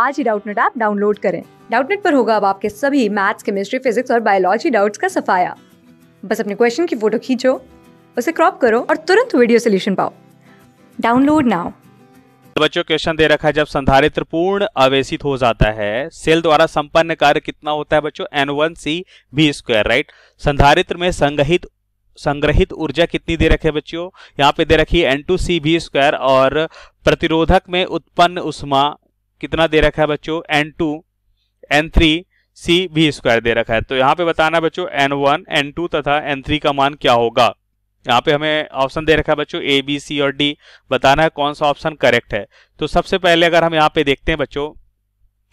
आज ही Doubtnut app download करें डाउटनेट पर होगा अब आपके सभी मैथ्स केमिस्ट्री फिजिक्स और बायोलॉजी डाउट्स का सफाया बस अपने क्वेश्चन की फोटो खींचो उसे क्रॉप करो और तुरंत वीडियो सोल्यूशन पाओ डाउनलोड नाउ बच्चों क्वेश्चन दे रखा है जब संधारित्र पूर्ण आवेशित हो जाता है सेल द्वारा संपन्न कार्य कितना होता है बच्चों N one C square right संधारित्र में संग्रहित संग्रहित ऊर्जा कितनी दे रखी है बच्चों यहाँ पे दे रखी है N two C B square और प्रतिरोधक में उत्पन्न उष्मा कितना दे रखा है बच्चों N two N three C भी स्क्वायर दे रखा है तो यहाँ पे बताना बच्चों एन वन एन टू तथा एन थ्री का मान क्या होगा यहाँ पे हमें ऑप्शन दे रखा है बच्चों ए बी सी और डी बताना है कौन सा ऑप्शन करेक्ट है तो सबसे पहले अगर हम यहाँ पे देखते हैं बच्चों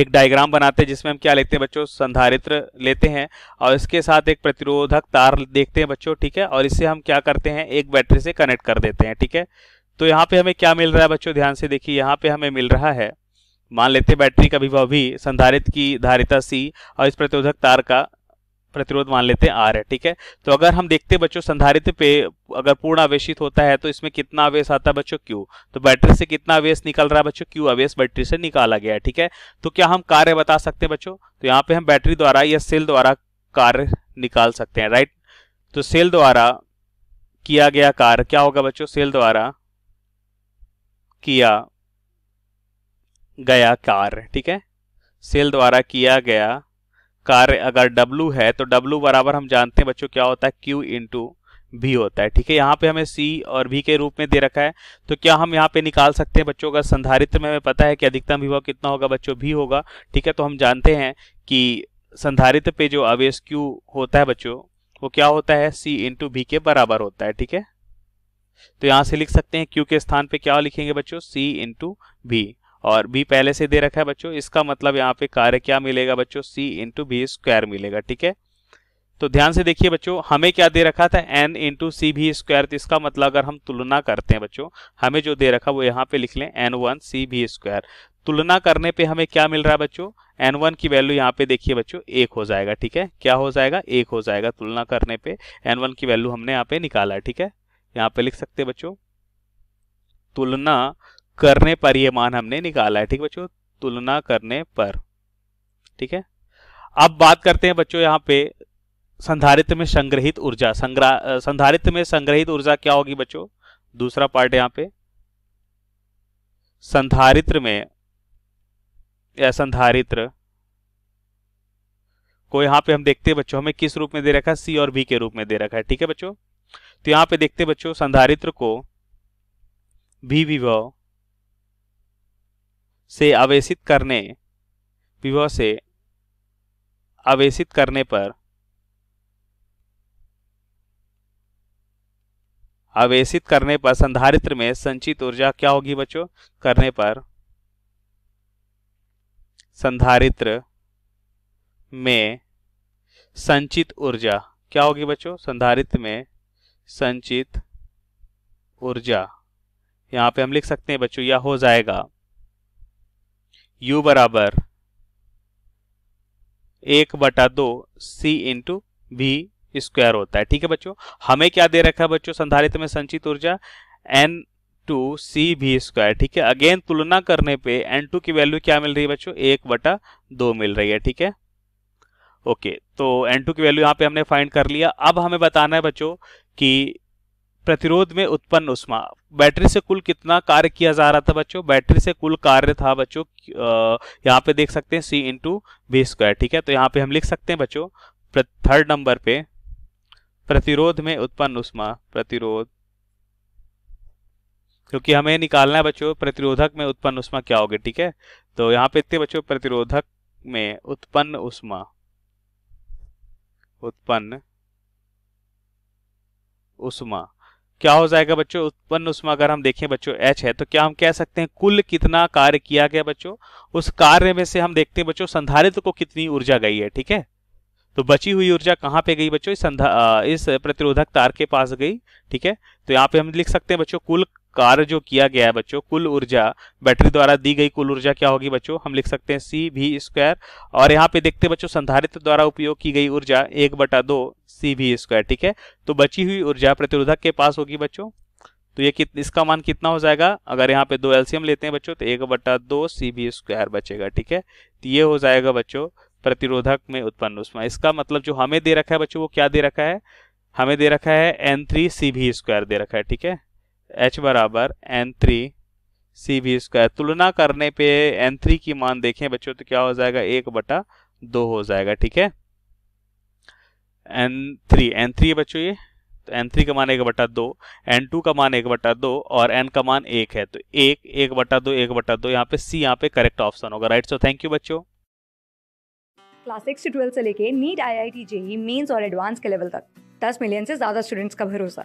एक डायग्राम बनाते हैं जिसमें हम क्या लेते हैं बच्चों संधारित्र लेते हैं और इसके साथ एक प्रतिरोधक तार देखते हैं बच्चों ठीक है और इसे हम क्या करते हैं एक बैटरी से कनेक्ट कर देते हैं ठीक है तो यहाँ पे हमें क्या मिल रहा है बच्चों ध्यान से देखिए यहाँ पे हमें मिल रहा है मान लेते हैं बैटरी का विभव भी संधारित की धारिता सी और इस प्रतिरोधक तार का प्रतिरोध मान लेते हैं आर है ठीक है तो अगर हम देखते बच्चों संधारित पे अगर पूर्ण आवेशित होता है तो इसमें कितना आवेश आता है बच्चों क्यू तो बैटरी से कितना आवेश निकल रहा है बच्चों क्यू आवेश बैटरी से निकाला गया है ठीक है तो क्या हम कार्य बता सकते हैं बच्चों तो यहाँ पे हम बैटरी द्वारा या सेल द्वारा कार्य निकाल सकते हैं राइट तो सेल द्वारा किया गया कार्य क्या होगा बच्चों सेल द्वारा किया गया कार्य ठीक है सेल द्वारा किया गया कार्य अगर W है तो W बराबर हम जानते हैं बच्चों क्या होता है Q इंटू भी होता है ठीक है यहाँ पे हमें C और V के रूप में दे रखा है तो क्या हम यहाँ पे निकाल सकते हैं बच्चों का संधारित्र में हमें पता है कि अधिकतम विभव कितना होगा बच्चों भी होगा ठीक है तो हम जानते हैं कि संधारित्र पे जो आवेश Q होता है बच्चों वो क्या होता है सी इंटू भी के बराबर होता है ठीक है तो यहाँ से लिख सकते हैं क्यू के स्थान पर क्या लिखेंगे बच्चों सी इंटू भी और बी पहले से दे रखा है बच्चों इसका मतलब यहाँ पे कार्य क्या मिलेगा बच्चों सी इंटू बी स्क्वायर मिलेगा ठीक है तो ध्यान से देखिए बच्चों हमें क्या दे रखा था एन इंटू सी भी स्क्वायर तो इसका मतलब अगर हम तुलना करते हैं बच्चों हमें जो दे रखा वो यहाँ पे लिख लें एन वन सी भी स्क्वायर तुलना करने पे हमें क्या मिल रहा है बच्चों एन वन की वैल्यू यहाँ पे देखिए बच्चों एक हो जाएगा ठीक है क्या हो जाएगा एक हो जाएगा तुलना करने पे एन वन की वैल्यू हमने यहाँ पे निकाला ठीक है यहाँ पे लिख सकते बच्चों तुलना करने पर ये मान हमने निकाला है ठीक है बच्चों तुलना करने पर ठीक है अब बात करते हैं बच्चों यहां पे संधारित्र में संग्रहित ऊर्जा संग्रह संधारित्र में संग्रहित ऊर्जा क्या होगी बच्चों दूसरा पार्ट यहां पे संधारित्र में या संधारित्र को यहां पे हम देखते हैं बच्चों हमें किस रूप में दे रखा है सी और बी के रूप में दे रखा है ठीक है बच्चों तो यहां पे देखते हैं बच्चों संधारित्र को भी विभव से आवेशित करने विभव से आवेशित करने पर आवेशित करने पर संधारित्र में संचित ऊर्जा क्या होगी बच्चों करने पर संधारित्र में संचित ऊर्जा क्या होगी बच्चों संधारित्र में संचित ऊर्जा यहाँ पे हम लिख सकते हैं बच्चों यह हो जाएगा u बराबर एक बटा दो सी इंटू भी स्क्वायर होता है ठीक है बच्चों हमें क्या दे रखा है बच्चों संधारित्र में संचित ऊर्जा एन टू सी भी स्क्वायर ठीक है अगेन तुलना करने पे एन टू की वैल्यू क्या मिल रही है बच्चों एक बटा दो मिल रही है ठीक है ओके तो एन टू की वैल्यू यहाँ पे हमने फाइंड कर लिया अब हमें बताना है बच्चों कि प्रतिरोध में उत्पन्न उष्मा बैटरी से कुल कितना कार्य किया जा रहा था बच्चों बैटरी से कुल कार्य था बच्चों यहाँ पे देख सकते हैं सी इंटू बी स्क्वायर ठीक है तो यहाँ पे हम लिख सकते हैं बच्चों थर्ड नंबर पे प्रतिरोध में उत्पन्न उष्मा प्रतिरोध क्योंकि हमें निकालना है बच्चों प्रतिरोधक में उत्पन्न उष्मा क्या होगी ठीक है तो यहाँ पे इतने बच्चों प्रतिरोधक में उत्पन्न उष्मा उत्पन्न उष्मा क्या हो जाएगा बच्चों उत्पन्न उष्मा अगर हम देखें बच्चों एच है तो क्या हम कह सकते हैं कुल कितना कार्य किया गया बच्चों उस कार्य में से हम देखते हैं बच्चों संधारित्र को कितनी ऊर्जा गई है ठीक है तो बची हुई ऊर्जा कहाँ पे गई बच्चों इस संधा इस प्रतिरोधक तार के पास गई ठीक है तो यहाँ पे हम लिख सकते हैं बच्चों कुल कार्य जो किया गया है बच्चों कुल ऊर्जा बैटरी द्वारा दी गई कुल ऊर्जा क्या होगी बच्चों हम लिख सकते हैं सी भी स्क्वायर और यहाँ पे देखते हैं बच्चों संधारित्र द्वारा उपयोग की गई ऊर्जा एक बटा दो सी भी स्क्वायर ठीक है तो बची हुई ऊर्जा प्रतिरोधक के पास होगी बच्चों तो ये कित, इसका मान कितना हो जाएगा अगर यहाँ पे दो एल्सियम लेते हैं बच्चों तो एक बटा दो सी भी स्क्वायर बचेगा ठीक है तो ये हो जाएगा बच्चों प्रतिरोधक में उत्पन्न उष्मा इसका मतलब जो हमें दे रखा है बच्चों वो क्या दे रखा है हमें दे रखा है एन थ्री सी भी स्क्वायर दे रखा है ठीक है एच बराबर N three C V square तुलना करने पे एन थ्री की मान देखें बच्चों तो क्या हो जाएगा एक बटा दो हो जाएगा ठीक है एन थ्री एन थ्री है बच्चों ये तो एन थ्री का मान एक बटा दो एन टू का मान एक बटा दो और एन का मान एक है तो एक एक बटा दो एक बटा दो यहाँ पे सी यहाँ पे करेक्ट ऑप्शन होगा राइट सो थैंक यू बच्चों क्लास सिक्स से ट्वेल्थ से लेके NEET I I T JEE mains और एडवांस के लेवल तक दस मिलियन से ज्यादा स्टूडेंट्स का भरोसा